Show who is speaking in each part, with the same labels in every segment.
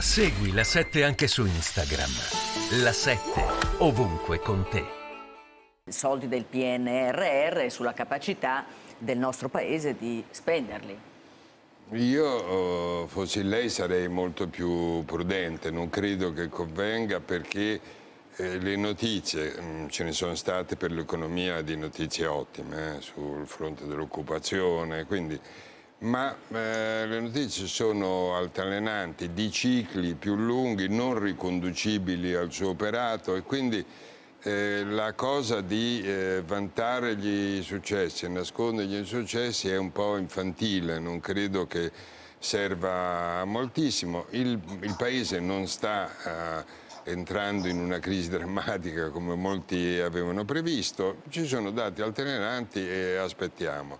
Speaker 1: Segui la 7 anche su Instagram. La 7 ovunque con te. I Soldi del PNRR e sulla capacità del nostro paese di spenderli. Io, eh, fossi lei, sarei molto più prudente, non credo che convenga perché eh, le notizie, mm, ce ne sono state per l'economia di notizie ottime eh, sul fronte dell'occupazione, quindi ma eh, le notizie sono altalenanti di cicli più lunghi non riconducibili al suo operato e quindi eh, la cosa di eh, vantare gli successi e nascondere gli insuccessi è un po' infantile, non credo che serva moltissimo. Il, il Paese non sta eh, entrando in una crisi drammatica come molti avevano previsto, ci sono dati altalenanti e aspettiamo.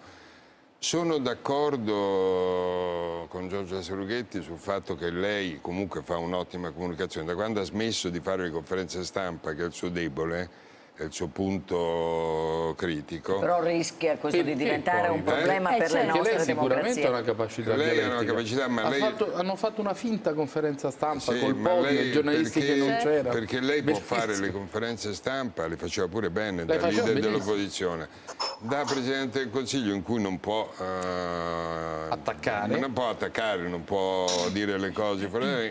Speaker 1: Sono d'accordo con Giorgia Serughetti sul fatto che lei comunque fa un'ottima comunicazione. Da quando ha smesso di fare le conferenze stampa, che è il suo debole, è il suo punto critico. Però rischia questo di diventare poi, un eh, problema eh, per cioè, le certo, nostre lei sicuramente ha una capacità lei ha una capacità, ma lei... fatto, hanno fatto una finta conferenza stampa sì, col podio, lei, i giornalisti perché, che non c'era. Perché lei Bellissimo. può fare le conferenze stampa, le faceva pure bene, lei da leader dell'opposizione da Presidente del Consiglio in cui non può, eh, attaccare. non può attaccare, non può dire le cose,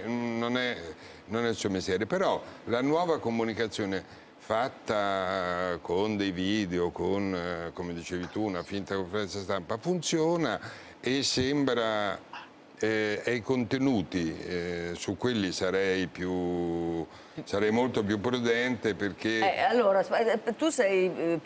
Speaker 1: non è, non è il suo mestiere, però la nuova comunicazione fatta eh, con dei video, con, eh, come dicevi tu, una finta conferenza stampa, funziona e sembra eh, ai contenuti, eh, su quelli sarei, più, sarei molto più prudente perché... Eh, allora, eh, tu sei...